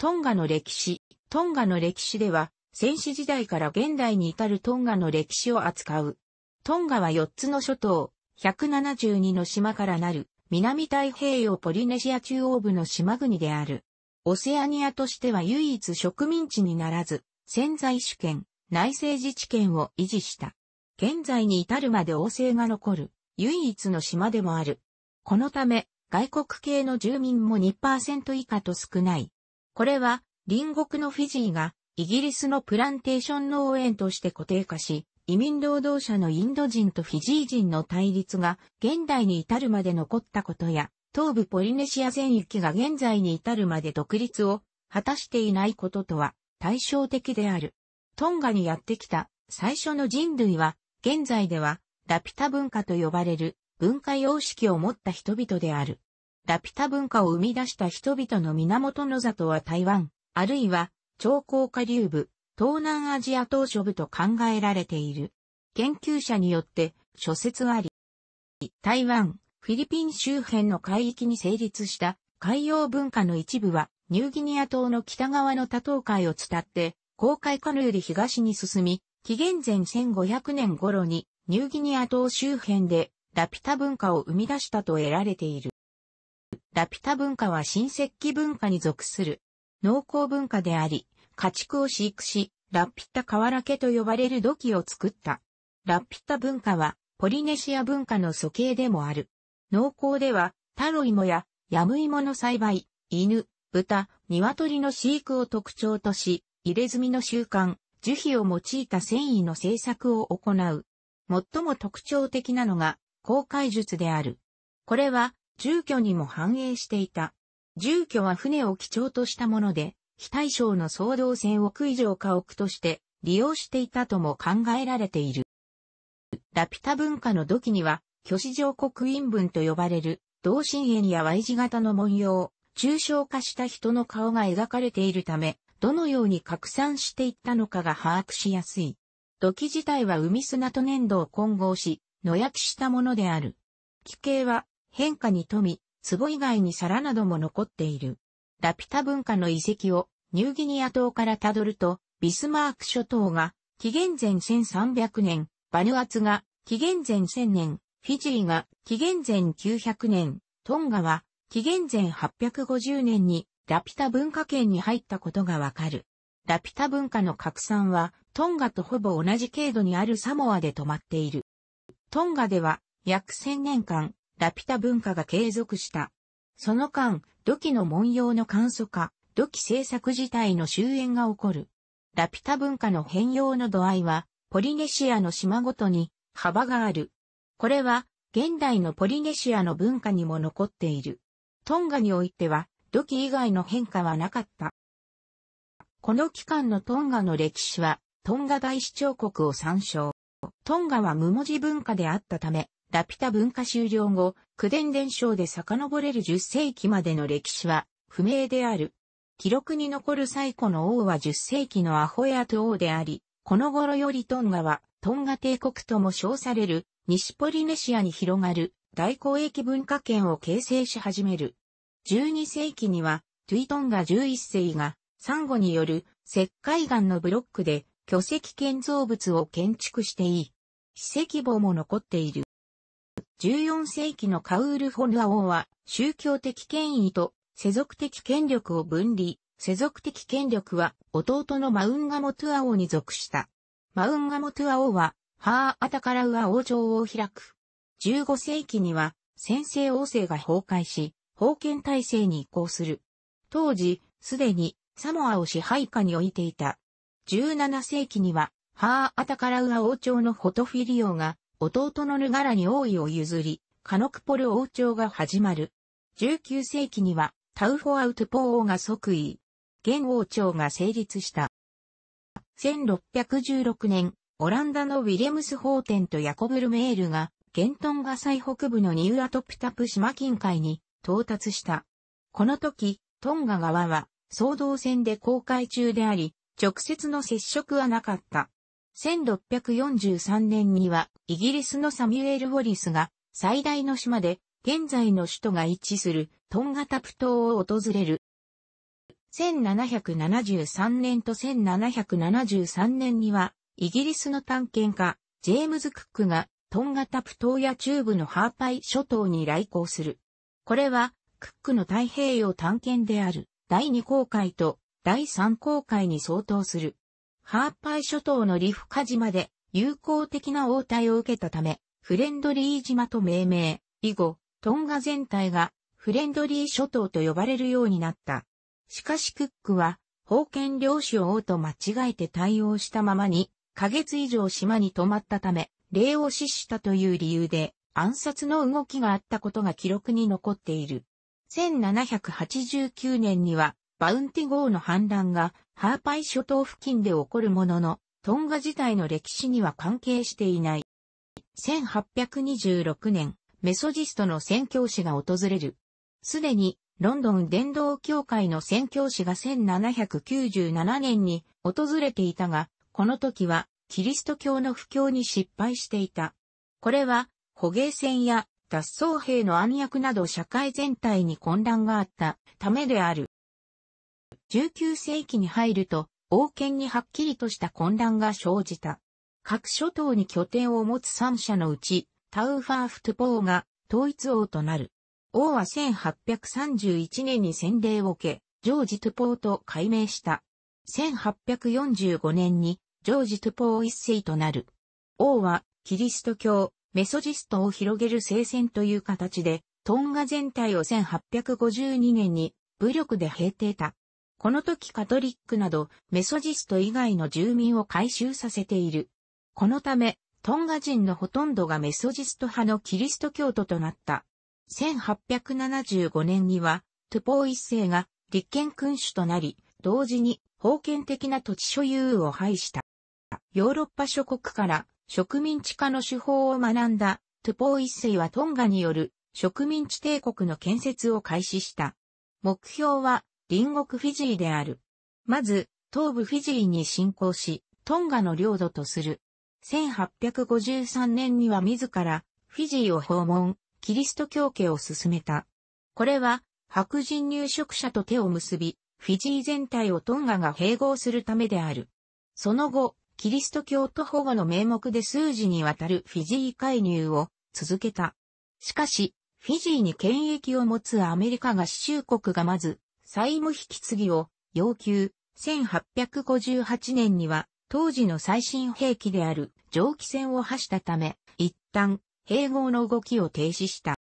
トンガの歴史。トンガの歴史では、先史時代から現代に至るトンガの歴史を扱う。トンガは4つの諸島、172の島からなる、南太平洋ポリネシア中央部の島国である。オセアニアとしては唯一植民地にならず、潜在主権、内政自治権を維持した。現在に至るまで王政が残る、唯一の島でもある。このため、外国系の住民も2%以下と少ない。これは、隣国のフィジーが、イギリスのプランテーション農園として固定化し、移民労働者のインド人とフィジー人の対立が現代に至るまで残ったことや、東部ポリネシア全域が現在に至るまで独立を果たしていないこととは対照的である。トンガにやってきた最初の人類は、現在ではラピュタ文化と呼ばれる文化様式を持った人々である。ラピュタ文化を生み出した人々の源の里は台湾、あるいは、超高下流部、東南アジア島諸部と考えられている。研究者によって、諸説あり、台湾、フィリピン周辺の海域に成立した海洋文化の一部は、ニューギニア島の北側の多島海を伝って、公海カのより東に進み、紀元前1500年頃にニューギニア島周辺でラピュタ文化を生み出したと得られている。ラピュタ文化は新石器文化に属する農耕文化であり、家畜を飼育し、ラピュタ瓦家と呼ばれる土器を作った。ラピュタ文化はポリネシア文化の素形でもある。農耕では、タロイモやヤムイモの栽培、犬、豚、鶏の飼育を特徴とし、入れ墨の習慣、樹皮を用いた繊維の製作を行う。最も特徴的なのが、公開術である。これは、住居にも反映していた。住居は船を基調としたもので、非対称の総動線を以上家屋として利用していたとも考えられている。ラピュタ文化の土器には、虚子上刻印文と呼ばれる、同心円や Y 字型の文様、抽象化した人の顔が描かれているため、どのように拡散していったのかが把握しやすい。土器自体は海砂と粘土を混合し、野焼きしたものである。気形は変化に富、み、壺以外に皿なども残っている。ラピュタ文化の遺跡をニューギニア島からたどると、ビスマーク諸島が紀元前1300年、バヌアツが紀元前1000年、フィジーが紀元前900年、トンガは紀元前850年にラピュタ文化圏に入ったことがわかる。ラピュタ文化の拡散はトンガとほぼ同じ程度にあるサモアで止まっている。トンガでは約1000年間ラピュタ文化が継続した。その間、土器の文様の簡素化、土器製作自体の終焉が起こる。ラピュタ文化の変容の度合いは、ポリネシアの島ごとに幅がある。これは、現代のポリネシアの文化にも残っている。トンガにおいては、土器以外の変化はなかった。この期間のトンガの歴史は、トンガ大市彫刻を参照。トンガは無文字文化であったため、ラピュタ文化終了後、九伝伝承で遡れる10世紀までの歴史は不明である。記録に残る最古の王は10世紀のアホエアト王であり、この頃よりトンガはトンガ帝国とも称される西ポリネシアに広がる大交易文化圏を形成し始める。12世紀にはトゥイトンガ11世がサンゴによる石灰岩のブロックで巨石建造物を建築していい。史跡簿も残っている。14世紀のカウール・フォヌア王は、宗教的権威と世俗的権力を分離、世俗的権力は弟のマウンガモトゥア王に属した。マウンガモトゥア王は、ハーアタカラウア王朝を開く。15世紀には、先制王政が崩壊し、封建体制に移行する。当時、すでにサモアを支配下に置いていた。17世紀には、ハーアタカラウア王朝のフォトフィリオが弟のヌガラに王位を譲り、カノクポル王朝が始まる。19世紀にはタウフォアウトポ王が即位。現王朝が成立した。1616年、オランダのウィレムス・ホーテンとヤコブ・ルメールが、ゲントンガ最北部のニウアトプタプ島近海に到達した。この時、トンガ側は、総動戦で公開中であり、直接の接触はなかった。1643年にはイギリスのサミュエル・ウォリスが最大の島で現在の首都が一致するトンガタプ島を訪れる。1773年と1773年にはイギリスの探検家ジェームズ・クックがトンガタプ島や中部のハーパイ諸島に来航する。これはクックの太平洋探検である第2航海と第3航海に相当する。ハーパイ諸島のリフカ島で友好的な応対を受けたため、フレンドリー島と命名、以後、トンガ全体がフレンドリー諸島と呼ばれるようになった。しかしクックは、封建領主を王と間違えて対応したままに、ヶ月以上島に泊まったため、礼を死したという理由で、暗殺の動きがあったことが記録に残っている。1789年には、バウンティ号の反乱がハーパイ諸島付近で起こるものの、トンガ自体の歴史には関係していない。1826年、メソジストの宣教師が訪れる。すでに、ロンドン伝道協会の宣教師が1797年に訪れていたが、この時は、キリスト教の布教に失敗していた。これは、捕鯨船や脱走兵の暗躍など社会全体に混乱があったためである。19世紀に入ると、王権にはっきりとした混乱が生じた。各諸島に拠点を持つ三者のうち、タウファーフトゥポーが統一王となる。王は1831年に洗礼を受け、ジョージ・トゥポーと改名した。1845年にジョージ・トゥポー一世となる。王はキリスト教、メソジストを広げる聖戦という形で、トンガ全体を1852年に武力で平定た。この時カトリックなどメソジスト以外の住民を回収させている。このため、トンガ人のほとんどがメソジスト派のキリスト教徒となった。1875年には、トゥポー一世が立憲君主となり、同時に封建的な土地所有を廃した。ヨーロッパ諸国から植民地化の手法を学んだトゥポー一世はトンガによる植民地帝国の建設を開始した。目標は隣国フィジーである。まず、東部フィジーに侵攻し、トンガの領土とする。1853年には自ら、フィジーを訪問、キリスト教家を進めた。これは、白人入植者と手を結び、フィジー全体をトンガが併合するためである。その後、キリスト教徒保護の名目で数時にわたるフィジー介入を続けた。しかし、フィジーに権益を持つアメリカ合衆国がまず、債務引き継ぎを要求。1858年には当時の最新兵器である蒸気船を発したため、一旦併合の動きを停止した。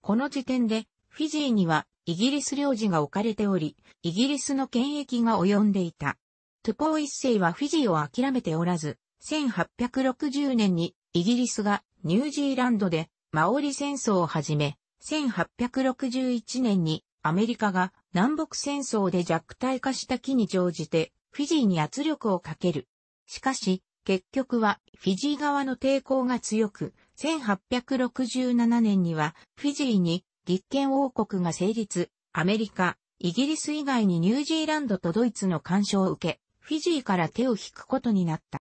この時点でフィジーにはイギリス領事が置かれており、イギリスの権益が及んでいた。トゥポー一世はフィジーを諦めておらず、1860年にイギリスがニュージーランドでマオリ戦争を始め、1861年にアメリカが南北戦争で弱体化した機に乗じて、フィジーに圧力をかける。しかし、結局はフィジー側の抵抗が強く、1867年にはフィジーに立憲王国が成立、アメリカ、イギリス以外にニュージーランドとドイツの干渉を受け、フィジーから手を引くことになった。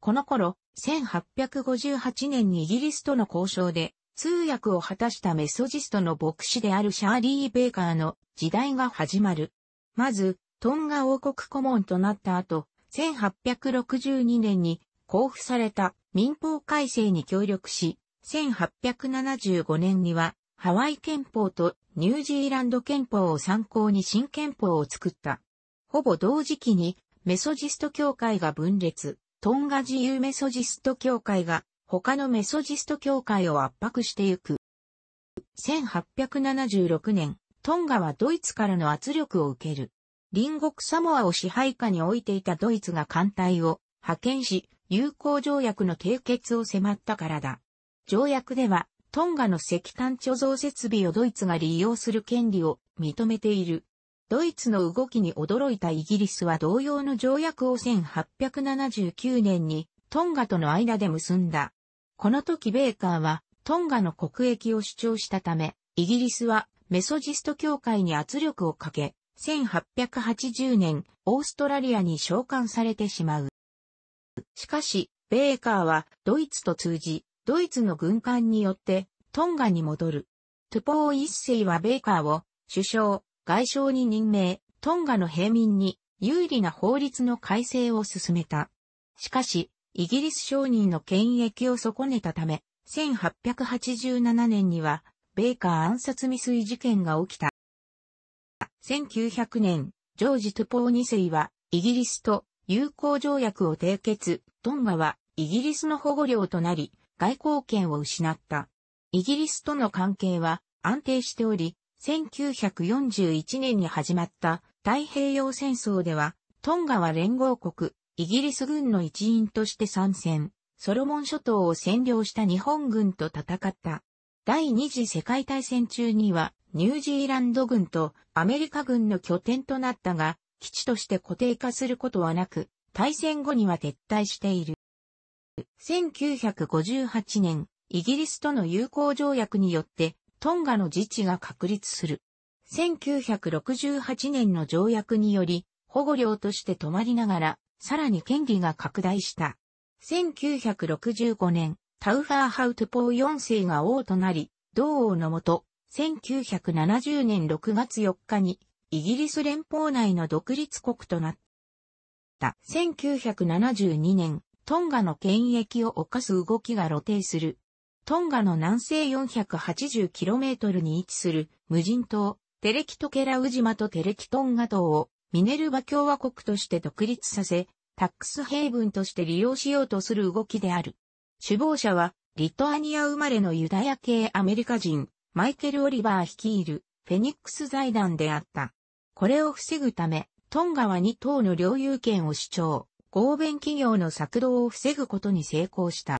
この頃、1858年にイギリスとの交渉で、通訳を果たしたメソジストの牧師であるシャーリー・ベーカーの時代が始まる。まず、トンガ王国顧問となった後、1862年に交付された民法改正に協力し、1875年にはハワイ憲法とニュージーランド憲法を参考に新憲法を作った。ほぼ同時期にメソジスト教会が分裂、トンガ自由メソジスト教会が他のメソジスト教会を圧迫してゆく。1876年、トンガはドイツからの圧力を受ける。隣国サモアを支配下に置いていたドイツが艦隊を派遣し、友好条約の締結を迫ったからだ。条約では、トンガの石炭貯蔵設備をドイツが利用する権利を認めている。ドイツの動きに驚いたイギリスは同様の条約を1879年にトンガとの間で結んだ。この時ベーカーはトンガの国益を主張したため、イギリスはメソジスト教会に圧力をかけ、1880年、オーストラリアに召喚されてしまう。しかし、ベーカーはドイツと通じ、ドイツの軍艦によってトンガに戻る。トゥポー一世はベーカーを首相、外相に任命、トンガの平民に有利な法律の改正を進めた。しかし、イギリス商人の権益を損ねたため、1887年には、ベーカー暗殺未遂事件が起きた。1900年、ジョージ・トゥポー2世は、イギリスと友好条約を締結、トンガは、イギリスの保護領となり、外交権を失った。イギリスとの関係は安定しており、1941年に始まった太平洋戦争では、トンガは連合国、イギリス軍の一員として参戦、ソロモン諸島を占領した日本軍と戦った。第二次世界大戦中には、ニュージーランド軍とアメリカ軍の拠点となったが、基地として固定化することはなく、大戦後には撤退している。1958年、イギリスとの友好条約によって、トンガの自治が確立する。1968年の条約により、保護領として泊まりながら、さらに権利が拡大した。1965年、タウファーハウトポー4世が王となり、同王のもと、1970年6月4日に、イギリス連邦内の独立国となった。1972年、トンガの権益を犯す動きが露呈する。トンガの南西 480km に位置する無人島、テレキトケラウ島とテレキトンガ島をミネルバ共和国として独立させ、タックスヘイブンとして利用しようとする動きである。首謀者は、リトアニア生まれのユダヤ系アメリカ人、マイケル・オリバー率いる、フェニックス財団であった。これを防ぐため、トンガは2党の領有権を主張、合弁企業の作動を防ぐことに成功した。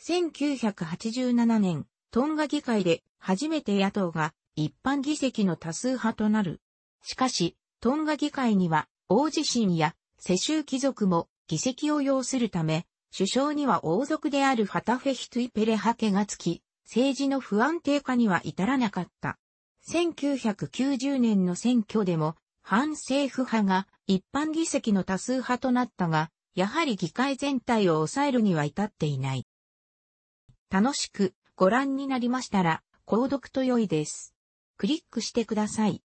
1987年、トンガ議会で初めて野党が一般議席の多数派となる。しかし、トンガ議会には、王自身や世襲貴族も議席を要するため、首相には王族であるファタフェヒトゥイペレハケがつき、政治の不安定化には至らなかった。1990年の選挙でも、反政府派が一般議席の多数派となったが、やはり議会全体を抑えるには至っていない。楽しくご覧になりましたら、購読と良いです。クリックしてください。